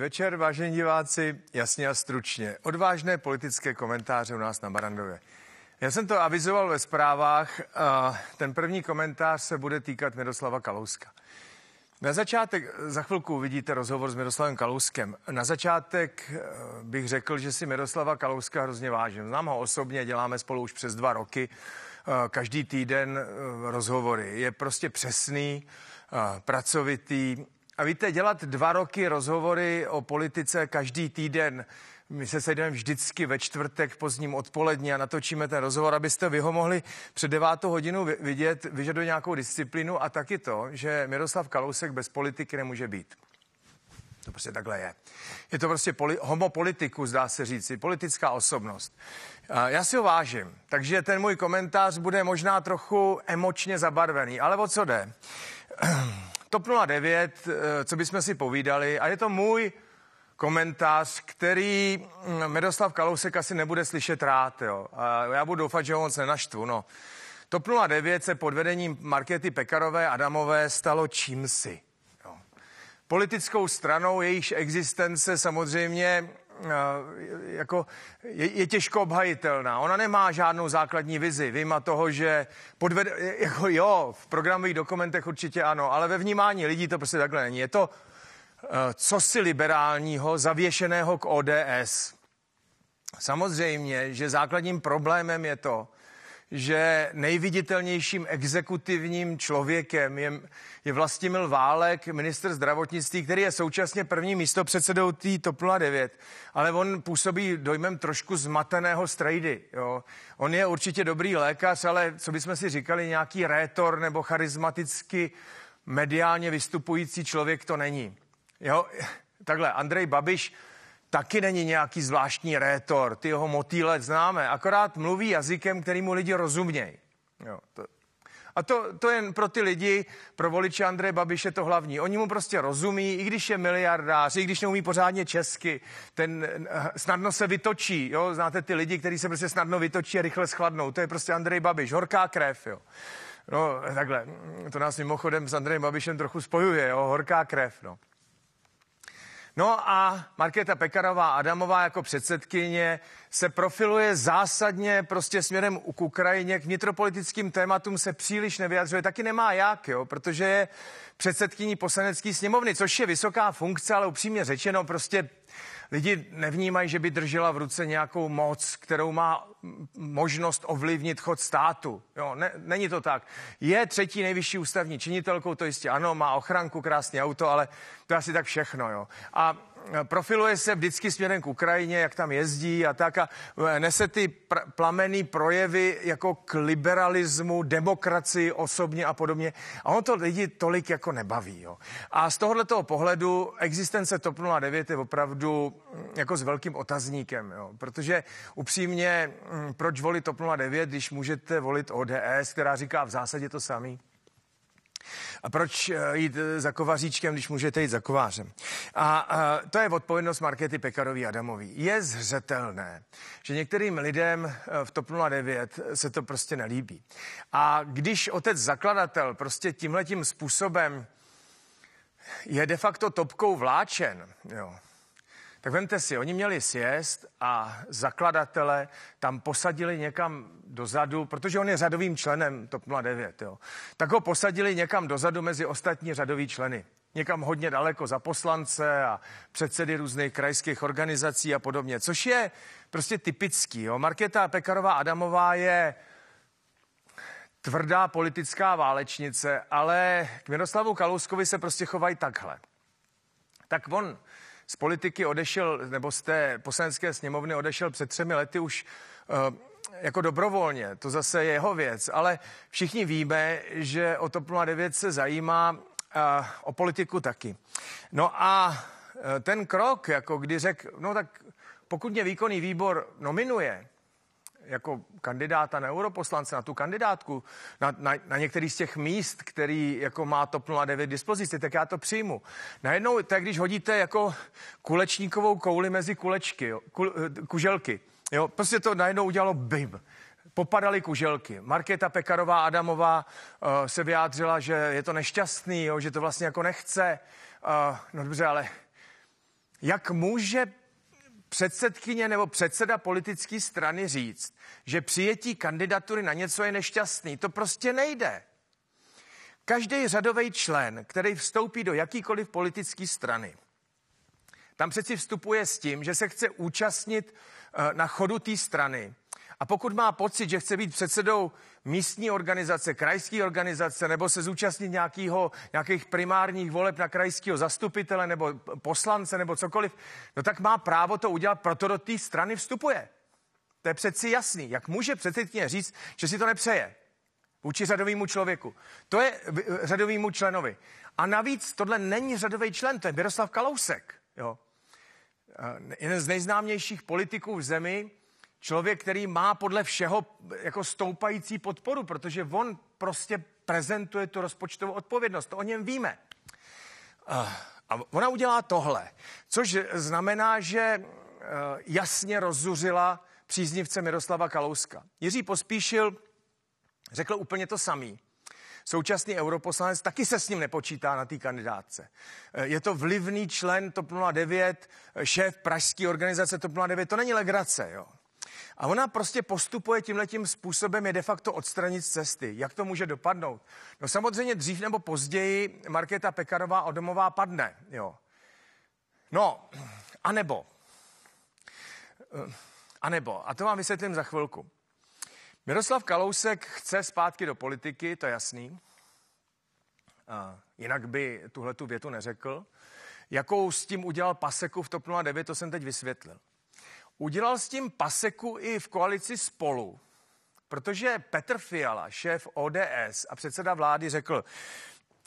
večer, vážení diváci, jasně a stručně. Odvážné politické komentáře u nás na Barandově. Já jsem to avizoval ve zprávách. Ten první komentář se bude týkat Miroslava Kalouska. Na začátek, za chvilku uvidíte rozhovor s Miroslavem Kalouskem. Na začátek eh, bych řekl, že si Miroslava Kalouska hrozně vážím. Znám ho osobně, děláme spolu už přes dva roky. Eh, každý týden eh, rozhovory. Je prostě přesný, pracovitý, a víte, dělat dva roky rozhovory o politice každý týden, my se sejdeme vždycky ve čtvrtek pozdním odpoledně a natočíme ten rozhovor, abyste vy ho mohli před devátou hodinu vidět, vyžaduje nějakou disciplínu a taky to, že Miroslav Kalousek bez politiky nemůže být. To prostě takhle je. Je to prostě poli- homopolitiku, zdá se říci, politická osobnost. Já si ho vážím, takže ten můj komentář bude možná trochu emočně zabarvený, ale o co jde? TOP 09, eh, co bychom si povídali, a je to můj komentář, který mm, Miroslav Kalousek asi nebude slyšet rád. Jo. A já budu doufat, že ho moc nenaštvu. No. TOP 09 se pod vedením Markety Pekarové Adamové stalo čímsi. Jo. Politickou stranou, jejíž existence samozřejmě jako je, je těžko obhajitelná. Ona nemá žádnou základní vizi, vyjma toho, že podvede, jako jo, v programových dokumentech určitě ano, ale ve vnímání lidí to prostě takhle není. Je to e, co si liberálního zavěšeného k ODS. Samozřejmě, že základním problémem je to, že nejviditelnějším exekutivním člověkem je, je Vlastimil Válek, minister zdravotnictví, který je současně první místo předsedou tý TOP 09, ale on působí dojmem trošku zmateného strejdy. Jo. On je určitě dobrý lékař, ale co bychom si říkali, nějaký rétor nebo charismaticky mediálně vystupující člověk to není. Jo, takhle, Andrej Babiš taky není nějaký zvláštní rétor, ty jeho motýle známe, akorát mluví jazykem, který mu lidi rozumějí. Jo, to, a to, to jen pro ty lidi, pro voliče Andreje Babiše to hlavní. Oni mu prostě rozumí, i když je miliardář, i když neumí pořádně česky, ten snadno se vytočí, jo? znáte ty lidi, kteří se prostě snadno vytočí a rychle schladnou, to je prostě Andrej Babiš, horká krev, jo. No takhle, to nás mimochodem s Andrejem Babišem trochu spojuje, jo? horká krev, no. No a Markéta Pekarová Adamová jako předsedkyně se profiluje zásadně prostě směrem k Ukrajině, k vnitropolitickým tématům se příliš nevyjadřuje, taky nemá jak, jo, protože je předsedkyní poslanecký sněmovny, což je vysoká funkce, ale upřímně řečeno prostě Lidi nevnímají, že by držela v ruce nějakou moc, kterou má možnost ovlivnit chod státu. Jo, ne, není to tak. Je třetí nejvyšší ústavní činitelkou, to jistě ano, má ochranku, krásné auto, ale to je asi tak všechno. Jo. A profiluje se vždycky směrem k Ukrajině, jak tam jezdí a tak a e, nese ty pr- plamený projevy jako k liberalismu, demokracii osobně a podobně. A on to lidi tolik jako nebaví. Jo. A z tohoto pohledu existence TOP 09 je opravdu mm, jako s velkým otazníkem, jo. protože upřímně, mm, proč volit TOP 09, když můžete volit ODS, která říká v zásadě to samý? A proč eh, jít eh, za kovaříčkem, když můžete jít za kovářem? A, a to je odpovědnost Markety Pekarový Adamový. Je zřetelné, že některým lidem eh, v TOP 09 se to prostě nelíbí. A když otec zakladatel prostě tímhletím způsobem je de facto topkou vláčen, jo, tak vemte si, oni měli sjest a zakladatele tam posadili někam dozadu, protože on je řadovým členem TOP 09, jo. tak ho posadili někam dozadu mezi ostatní řadový členy. Někam hodně daleko za poslance a předsedy různých krajských organizací a podobně, což je prostě typický. Jo. Markéta Pekarová Adamová je tvrdá politická válečnice, ale k Miroslavu Kalouskovi se prostě chovají takhle. Tak on z politiky odešel, nebo z té poslanecké sněmovny odešel před třemi lety už eh, jako dobrovolně, to zase je jeho věc, ale všichni víme, že o TOP 09 se zajímá eh, o politiku taky. No a eh, ten krok, jako kdy řekl, no tak pokud mě výkonný výbor nominuje, jako kandidáta na europoslance, na tu kandidátku, na, na, na některý z těch míst, který jako má TOP 09 dispozici, tak já to přijmu. Najednou, tak když hodíte jako kulečníkovou kouli mezi kulečky, jo, ku, eh, kuželky, jo, prostě to najednou udělalo bim popadaly kuželky. Markéta Pekarová Adamová uh, se vyjádřila, že je to nešťastný, jo, že to vlastně jako nechce. Uh, no dobře, ale jak může předsedkyně nebo předseda politické strany říct, že přijetí kandidatury na něco je nešťastný. To prostě nejde. Každý řadový člen, který vstoupí do jakýkoliv politické strany, tam přeci vstupuje s tím, že se chce účastnit eh, na chodu té strany, a pokud má pocit, že chce být předsedou místní organizace, krajské organizace, nebo se zúčastnit nějakýho, nějakých primárních voleb na krajského zastupitele, nebo poslance, nebo cokoliv, no tak má právo to udělat, proto do té strany vstupuje. To je přeci jasný. Jak může předsedkyně říct, že si to nepřeje? vůči řadovému člověku. To je eh, řadovému členovi. A navíc tohle není řadový člen, to je Miroslav Kalousek. Jo. Eh, jeden z nejznámějších politiků v zemi, člověk, který má podle všeho jako stoupající podporu, protože on prostě prezentuje tu rozpočtovou odpovědnost. To o něm víme. Eh, a ona udělá tohle, což znamená, že eh, jasně rozzuřila příznivce Miroslava Kalouska. Jiří Pospíšil řekl úplně to samý. Současný europoslanec taky se s ním nepočítá na té kandidátce. Eh, je to vlivný člen TOP 09, šéf pražské organizace TOP 09, to není legrace, jo. A ona prostě postupuje tímhletím způsobem, je de facto odstranit z cesty. Jak to může dopadnout? No samozřejmě dřív nebo později Markéta Pekarová Odomová padne, jo. No, anebo. Eh, a nebo, a to vám vysvětlím za chvilku. Miroslav Kalousek chce zpátky do politiky, to je jasný. A eh, jinak by tuhle tu větu neřekl. Jakou s tím udělal paseku v TOP 09, to jsem teď vysvětlil. Udělal s tím paseku i v koalici spolu, protože Petr Fiala, šéf ODS a předseda vlády řekl,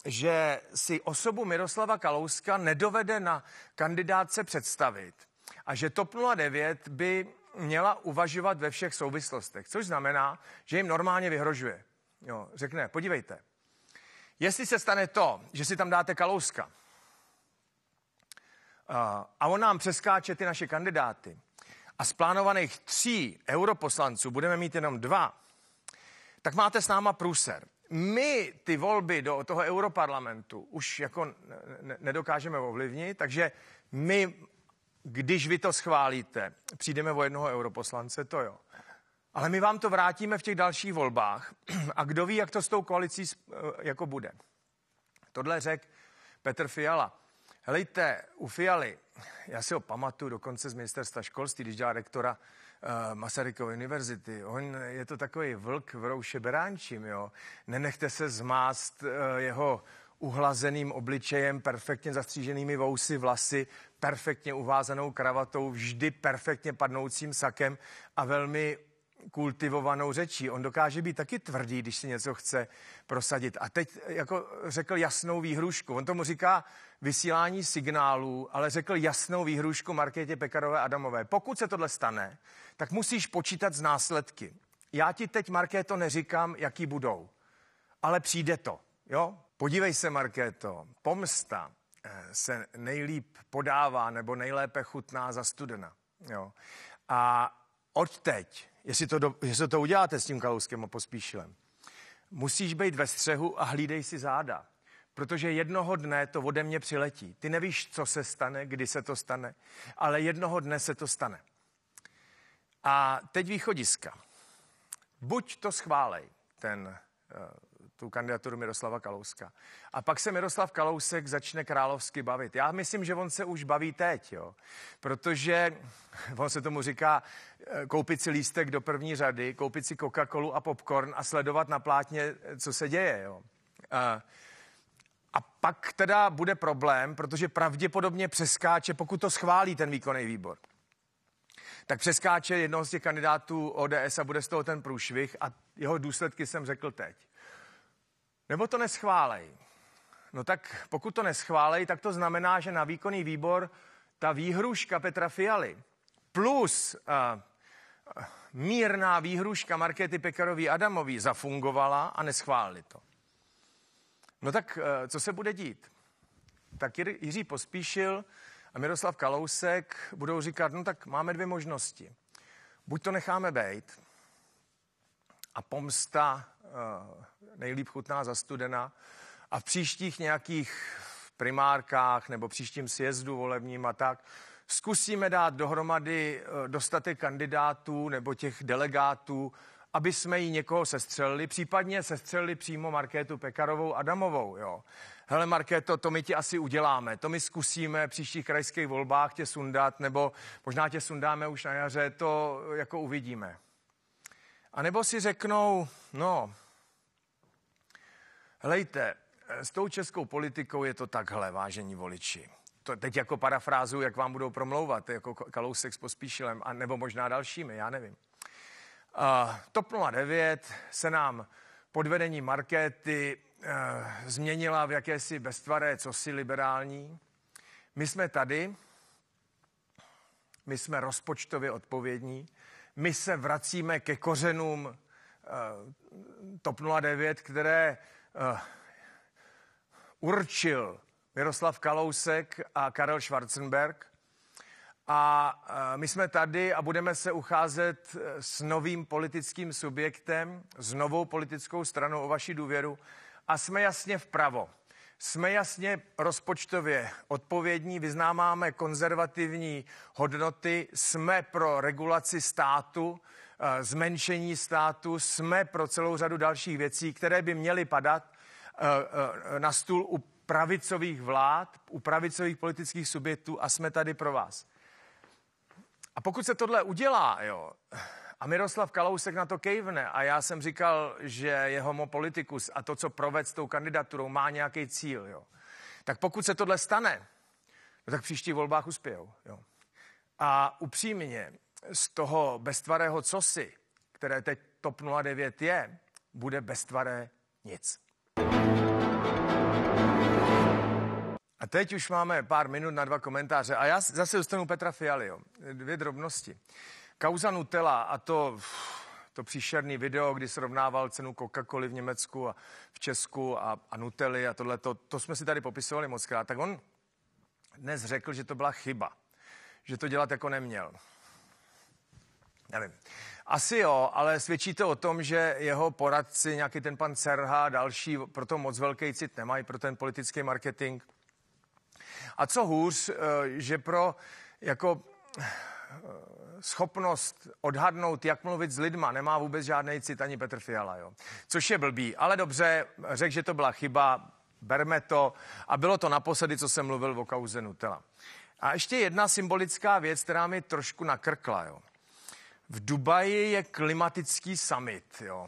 že si osobu Miroslava Kalouska nedovede na kandidátce představit a že TOP 09 by měla uvažovat ve všech souvislostech, což znamená, že jim normálně vyhrožuje. Jo, řekne, podívejte, jestli se stane to, že si tam dáte Kalouska a on nám přeskáče ty naše kandidáty, a z plánovaných tří europoslanců budeme mít jenom dva, tak máte s náma průser. My ty volby do toho europarlamentu už jako nedokážeme ovlivnit, takže my, když vy to schválíte, přijdeme o jednoho europoslance, to jo. Ale my vám to vrátíme v těch dalších volbách a kdo ví, jak to s tou koalicí jako bude. Tohle řekl Petr Fiala. Helejte, u Fialy, já si ho pamatuju dokonce z ministerstva školství, když dělá rektora uh, Masarykovy univerzity. On je to takový vlk v rouše beránčím, jo. Nenechte se zmást uh, jeho uhlazeným obličejem, perfektně zastříženými vousy, vlasy, perfektně uvázanou kravatou, vždy perfektně padnoucím sakem a velmi kultivovanou řečí. On dokáže být taky tvrdý, když si něco chce prosadit. A teď jako řekl jasnou výhrušku. On tomu říká vysílání signálů, ale řekl jasnou výhrušku Markétě Pekarové Adamové. Pokud se tohle stane, tak musíš počítat z následky. Já ti teď, Markéto, neříkám, jaký budou, ale přijde to. Jo? Podívej se, Markéto, pomsta eh, se nejlíp podává nebo nejlépe chutná za studena. Jo? A odteď jestli to, do, jestli to uděláte s tím Kalouskem a Pospíšilem. Musíš být ve střehu a hlídej si záda, protože jednoho dne to ode mě přiletí. Ty nevíš, co se stane, kdy se to stane, ale jednoho dne se to stane. A teď východiska. Buď to schválej, ten eh, tu kandidaturu Miroslava Kalouska. A pak se Miroslav Kalousek začne královsky bavit. Já myslím, že on se už baví teď, jo. Protože on se tomu říká eh, koupit si lístek do první řady, koupit si Coca-Colu a popcorn a sledovat na plátně, eh, co se děje, jo. A, a pak teda bude problém, protože pravděpodobně přeskáče, pokud to schválí ten výkonný výbor, tak přeskáče jednoho z těch kandidátů ODS a bude z toho ten průšvih a jeho důsledky jsem řekl teď. Nebo to neschválej. No tak pokud to neschválej, tak to znamená, že na výkonný výbor ta výhruška Petra Fialy plus uh, mírná výhruška Markety Pekarový Adamový zafungovala a neschválili to. No tak uh, co se bude dít? Tak Jiří Pospíšil a Miroslav Kalousek budou říkat, no tak máme dvě možnosti. Buď to necháme být, a pomsta eh, nejlíp chutná studena A v příštích nějakých primárkách nebo příštím sjezdu volebním a tak zkusíme dát dohromady eh, dostatek kandidátů nebo těch delegátů, aby jsme jí někoho sestřelili, případně sestřelili přímo Markétu Pekarovou Adamovou. Jo. Hele Markéto, to my ti asi uděláme, to my zkusíme v příštích krajských volbách tě sundat, nebo možná tě sundáme už na jaře, to jako uvidíme. A nebo si řeknou, no, Hlejte, s tou českou politikou je to takhle, vážení voliči. To teď jako parafrázu, jak vám budou promlouvat, jako Kalousek s Pospíšilem, a nebo možná dalšími, já nevím. Uh, TOP 09 se nám pod vedením Markety uh, eh, změnila v jakési beztvaré cosi liberální. My jsme tady, my jsme rozpočtově odpovědní, my se vracíme ke kořenům eh, TOP 09, které eh, určil Miroslav Kalousek a Karel Schwarzenberg. A eh, my jsme tady a budeme se ucházet s novým politickým subjektem, s novou politickou stranou o vaši důvěru a jsme jasně vpravo. Jsme jasně rozpočtově odpovědní, vyznáváme konzervativní hodnoty, jsme pro regulaci státu, eh, zmenšení státu, jsme pro celou řadu dalších věcí, které by měly padat eh, eh, na stůl u pravicových vlád, u pravicových politických subjektů a jsme tady pro vás. A pokud se tohle udělá, jo, a Miroslav Kalousek na to kejvne a já jsem říkal, že je homopolitikus a to, co proved s tou kandidaturou, má nějaký cíl. Jo. Tak pokud se tohle stane, no tak příští volbách uspějou. Jo. A upřímně, z toho beztvarého cosi, které teď TOP 09 je, bude beztvaré nic. A teď už máme pár minut na dva komentáře. A já zase dostanu Petra Fialio. Dvě drobnosti. Kauza Nutella a to, to příšerný video, kdy srovnával cenu Coca-Coly v Německu a v Česku a, a Nutelli a tohle, to, to jsme si tady popisovali moc krát, tak on dnes řekl, že to byla chyba, že to dělat jako neměl. Nevím. Asi jo, ale svědčí to o tom, že jeho poradci, nějaký ten pan Cerha a další, proto moc velký cit nemají pro ten politický marketing. A co hůř, eh, že pro jako eh, schopnost odhadnout, jak mluvit s lidma, nemá vůbec žádný cit ani Petr Fiala, jo. Což je blbý, ale dobře, řekl, že to byla chyba, berme to. A bylo to naposledy, co jsem mluvil o kauze Nutella. A ještě jedna symbolická věc, která mi trošku nakrkla, jo. V Dubaji je klimatický summit, jo.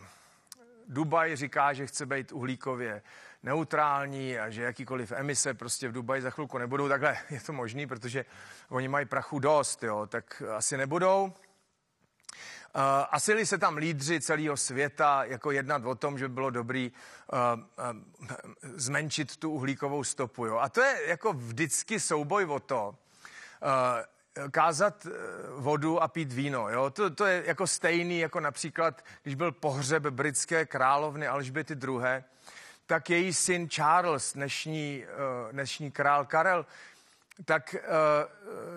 Dubaj říká, že chce být uhlíkově neutrální a že jakýkoliv emise prostě v Dubaji za chvilku nebudou. Takhle je to možný, protože oni mají prachu dost, jo, tak asi nebudou. Asi eh, asili se tam lídři celého světa jako jednat o tom, že by bylo dobré eh, eh, zmenšit tu uhlíkovou stopu. Jo. A to je jako vždycky souboj o to, kázat vodu a pít víno. Jo? To, to je jako stejný, jako například, když byl pohřeb britské královny Alžběty II., tak její syn Charles, dnešní, eh, dnešní král Karel, tak eh,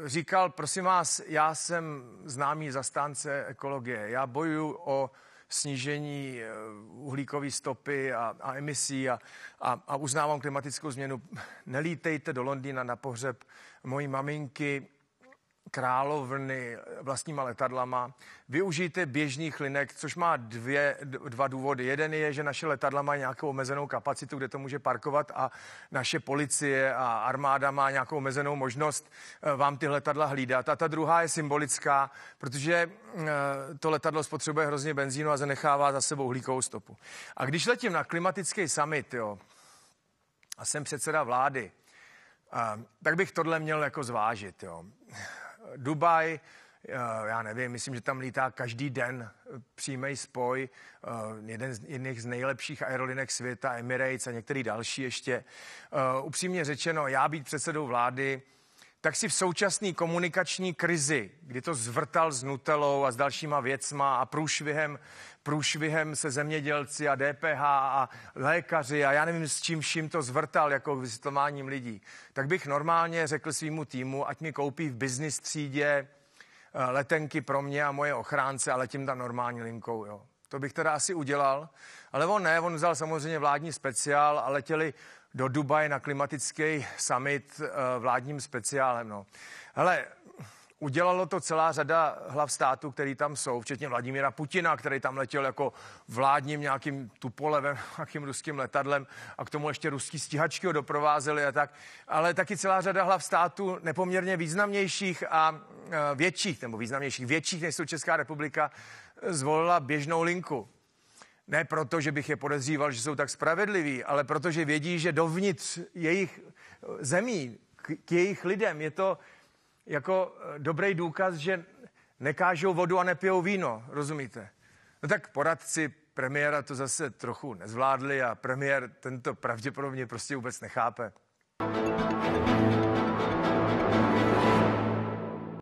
říkal, prosím vás, já jsem známý zastánce ekologie, já bojuju o snížení eh, uhlíkové stopy a, a emisí a, a, a uznávám klimatickou změnu. Nelítejte do Londýna na pohřeb mojí maminky, královny vlastníma letadlama. Využijte běžných linek, což má dvě, dva důvody. Jeden je, že naše letadla má nějakou omezenou kapacitu, kde to může parkovat a naše policie a armáda má nějakou omezenou možnost eh, vám ty letadla hlídat. A ta druhá je symbolická, protože eh, to letadlo spotřebuje hrozně benzínu a zanechává za sebou uhlíkovou stopu. A když letím na klimatický summit, jo, a jsem předseda vlády, a, eh, tak bych tohle měl jako zvážit. Jo. Dubaj, eh, já nevím, myslím, že tam lítá každý den eh, přímý spoj, eh, jeden z, jedných z nejlepších aerolinek světa, Emirates a některý další ještě. Upřímně řečeno, já být předsedou vlády, tak si v současné komunikační krizi, kdy to zvrtal s Nutelou a s dalšíma věcma a průšvihem, průšvihem se zemědělci a DPH a lékaři a já nevím, s čím vším to zvrtal, jako vysvětlováním lidí, tak bych normálně řekl svýmu týmu, ať mi koupí v business třídě eh, letenky pro mě a moje ochránce, ale tím tam normální linkou, jo. To bych teda asi udělal, ale on ne, on vzal samozřejmě vládní speciál a letěli do Dubaje na klimatický summit eh, vládním speciálem. No. Hele, Udělalo to celá řada hlav států, který tam jsou, včetně Vladimíra Putina, který tam letěl jako vládním nějakým tupolevem, nějakým ruským letadlem a k tomu ještě ruský stíhačky ho doprovázeli a tak. Ale taky celá řada hlav států nepoměrně významnějších a eh, větších, nebo významnějších, větších než jsou Česká republika, eh, zvolila běžnou linku. Ne proto, že bych je podezříval, že jsou tak spravedliví, ale protože vědí, že dovnitř jejich eh, zemí, k, k jejich lidem je to jako eh, dobrý důkaz, že nekážou vodu a nepijou víno, rozumíte? No tak poradci premiéra to zase trochu nezvládli a premiér tento pravděpodobně prostě vůbec nechápe.